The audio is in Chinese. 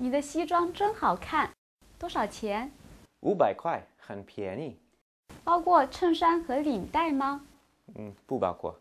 你的西装真好看，多少钱？五百块，很便宜。包括衬衫和领带吗？嗯，不包括。